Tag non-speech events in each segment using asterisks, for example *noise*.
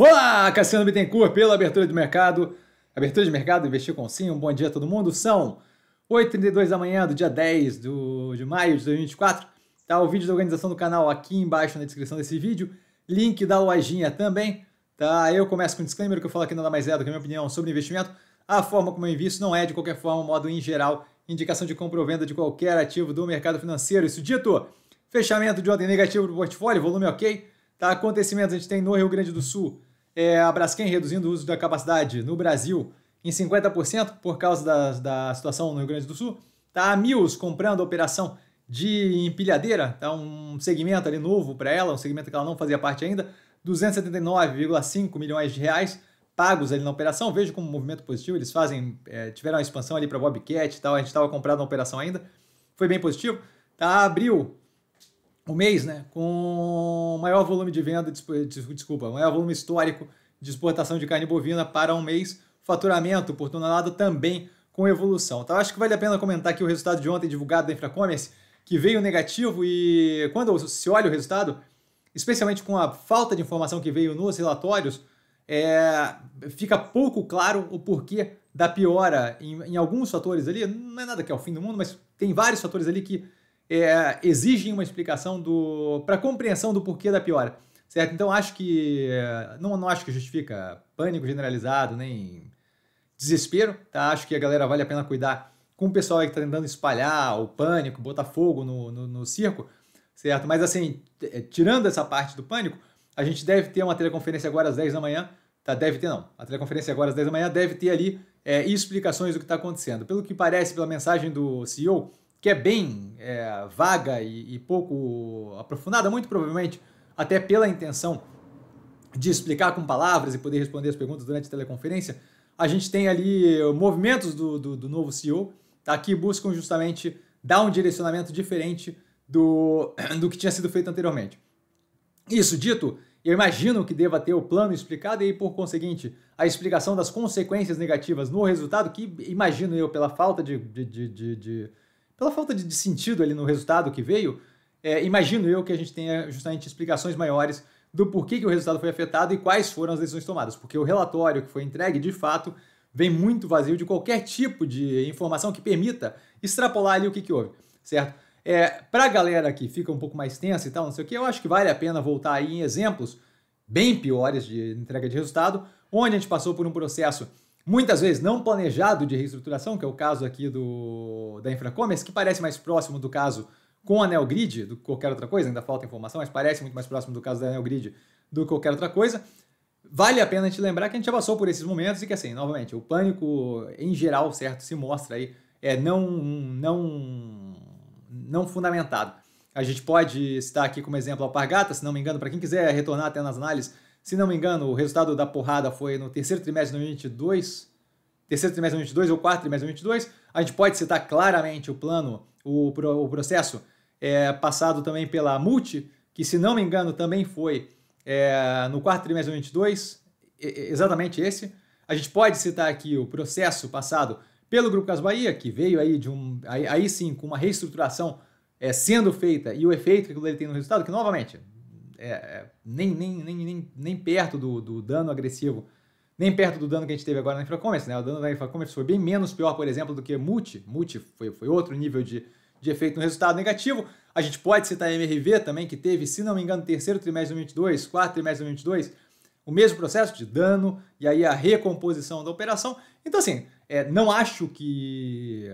Olá, Cassiano Bittencourt pela abertura do mercado. Abertura de mercado, investir com sim. Um bom dia a todo mundo. São 8h32 da manhã do dia 10 do, de maio de 2024. Tá o vídeo da organização do canal aqui embaixo na descrição desse vídeo. Link da lojinha também. Tá, eu começo com um disclaimer que eu falo aqui nada mais é do que a minha opinião sobre investimento. A forma como eu invisto não é, de qualquer forma, modo em geral, indicação de compra ou venda de qualquer ativo do mercado financeiro. Isso dito, fechamento de ordem negativa do portfólio, volume ok. Tá, acontecimentos a gente tem no Rio Grande do Sul é, a Braskem reduzindo o uso da capacidade no Brasil em 50% por causa da, da situação no Rio Grande do Sul. Tá a Mills comprando a operação de empilhadeira, tá um segmento ali novo para ela, um segmento que ela não fazia parte ainda, 279,5 milhões de reais pagos ali na operação. Vejo como um movimento positivo, eles fazem, é, tiveram uma expansão ali para Bobcat e tal, a gente estava comprado na operação ainda, foi bem positivo. Tá, abriu o mês, né, com maior volume de venda, desculpa, maior volume histórico de exportação de carne bovina para um mês, faturamento por tonelada também com evolução. Então acho que vale a pena comentar aqui o resultado de ontem divulgado da Infracommerce, que veio negativo e quando se olha o resultado, especialmente com a falta de informação que veio nos relatórios, é, fica pouco claro o porquê da piora em, em alguns fatores ali. Não é nada que é o fim do mundo, mas tem vários fatores ali que é, exigem uma explicação do para compreensão do porquê da piora, certo? Então acho que é, não, não acho que justifica pânico generalizado nem desespero, tá? Acho que a galera vale a pena cuidar com o pessoal aí que está tentando espalhar o pânico, botar fogo no, no, no circo, certo? Mas assim, é, tirando essa parte do pânico, a gente deve ter uma teleconferência agora às 10 da manhã, tá? Deve ter não. A teleconferência agora às 10 da manhã deve ter ali é, explicações do que está acontecendo. Pelo que parece, pela mensagem do CEO, que é bem é, vaga e, e pouco aprofundada, muito provavelmente até pela intenção de explicar com palavras e poder responder as perguntas durante a teleconferência, a gente tem ali movimentos do, do, do novo CEO tá, que buscam justamente dar um direcionamento diferente do, do que tinha sido feito anteriormente. Isso dito, eu imagino que deva ter o plano explicado e, por conseguinte, a explicação das consequências negativas no resultado, que imagino eu, pela falta de, de, de, de pela falta de sentido ali no resultado que veio, é, imagino eu que a gente tenha justamente explicações maiores do porquê que o resultado foi afetado e quais foram as decisões tomadas, porque o relatório que foi entregue, de fato, vem muito vazio de qualquer tipo de informação que permita extrapolar ali o que, que houve, certo? É, Para a galera que fica um pouco mais tensa e tal, não sei o que, eu acho que vale a pena voltar aí em exemplos bem piores de entrega de resultado, onde a gente passou por um processo muitas vezes não planejado de reestruturação, que é o caso aqui do, da Infracommerce, que parece mais próximo do caso com a Neogrid do que qualquer outra coisa, ainda falta informação, mas parece muito mais próximo do caso da Neogrid do que qualquer outra coisa. Vale a pena a gente lembrar que a gente já passou por esses momentos e que, assim, novamente, o pânico, em geral, certo, se mostra aí é não, não, não fundamentado. A gente pode citar aqui como exemplo a Alpargatas, se não me engano, para quem quiser retornar até nas análises, se não me engano, o resultado da porrada foi no terceiro trimestre de 2022, terceiro trimestre de 2022 ou quarto trimestre de 2022. A gente pode citar claramente o plano, o, o processo é, passado também pela Multi, que se não me engano também foi é, no quarto trimestre de 2022, exatamente esse. A gente pode citar aqui o processo passado pelo Grupo Cas Bahia, que veio aí de um. Aí, aí sim, com uma reestruturação é, sendo feita e o efeito que ele tem no resultado, que novamente é, é, nem, nem, nem, nem, nem perto do, do dano agressivo, nem perto do dano que a gente teve agora na Infracommerce, né? O dano da Infracommerce foi bem menos pior, por exemplo, do que Multi. Multi foi, foi outro nível de, de efeito no resultado negativo. A gente pode citar a MRV também, que teve, se não me engano, terceiro trimestre de 2022, quarto trimestre de 2022, o mesmo processo de dano e aí a recomposição da operação. Então, assim, é, não acho que.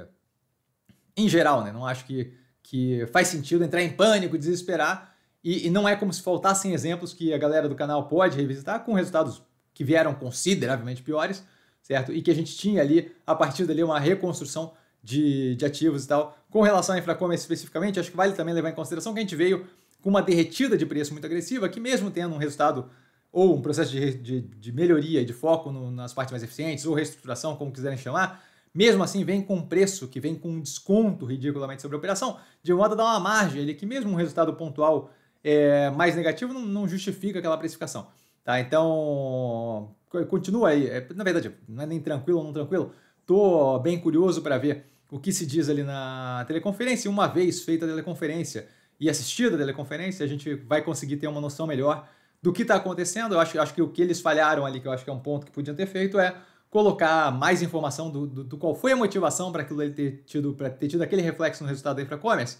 Em geral, né? Não acho que, que faz sentido entrar em pânico, desesperar e, e, não é como se faltassem exemplos que a galera do canal pode revisitar com resultados que vieram consideravelmente piores, certo? E que a gente tinha ali, a partir dali, uma reconstrução de, de ativos e tal. Com relação à Infracomer especificamente, acho que vale também levar em consideração que a gente veio com uma derretida de preço muito agressiva, que mesmo tendo um resultado ou um processo de, de, de melhoria e de foco no, nas partes mais eficientes, ou reestruturação, como quiserem chamar, mesmo assim vem com um preço que vem com um desconto ridiculamente sobre a operação, de modo a dar uma margem ali que mesmo um resultado pontual é, mais negativo não, não, justifica aquela precificação. Tá? Então, continua aí. É, na verdade, não é nem tranquilo ou não tranquilo. Tô bem curioso para ver o que se diz ali na teleconferência. Uma vez feita a teleconferência e assistida a teleconferência, a gente vai conseguir ter uma noção melhor do que está acontecendo. Eu acho, acho que o que eles falharam ali, que eu acho que é um ponto que podiam ter feito, é colocar mais informação do, do, do qual foi a motivação para aquilo ele ter tido, para ter tido aquele reflexo no resultado da InfraCommerce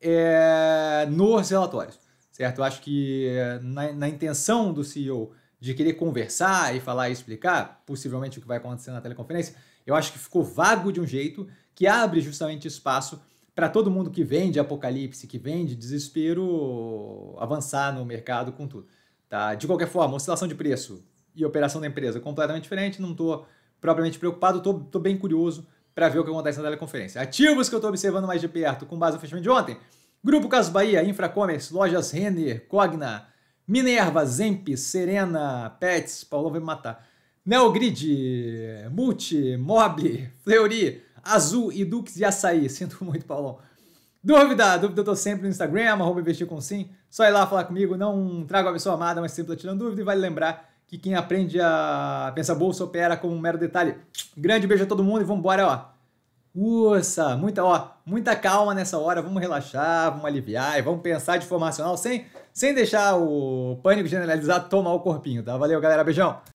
é, nos relatórios certo? Eu acho que eh, na, na intenção do CEO de querer conversar e falar e explicar, possivelmente o que vai acontecer na teleconferência, eu acho que ficou vago de um jeito que abre justamente espaço para todo mundo que vende apocalipse, que vende desespero, avançar no mercado com tudo. Tá? De qualquer forma, oscilação de preço e operação da empresa completamente diferente, não estou propriamente preocupado, estou bem curioso para ver o que acontece na teleconferência. Ativos que eu estou observando mais de perto com base no fechamento de ontem, Grupo Casas Bahia, Infracommerce, Lojas Renner, Cogna, Minerva, Zemp, Serena, Pets, Paulão vai me matar, Neogrid, Multi, Mob, Fleury, Azul e Dux de Açaí. *laughs* Sinto muito, Paulão. Dúvida, dúvida eu tô sempre no Instagram, arroba investir com sim. Só ir lá falar comigo, não trago a pessoa amada, mas sempre tô tirando dúvida. E vale lembrar que quem aprende a pensar bolsa opera como um mero detalhe. Grande beijo a todo mundo e vambora, ó. Ursa, muita, ó, muita calma nessa hora, vamos relaxar, vamos aliviar e vamos pensar de formacional sem, sem deixar o pânico generalizado tomar o corpinho, tá? Valeu, galera, beijão!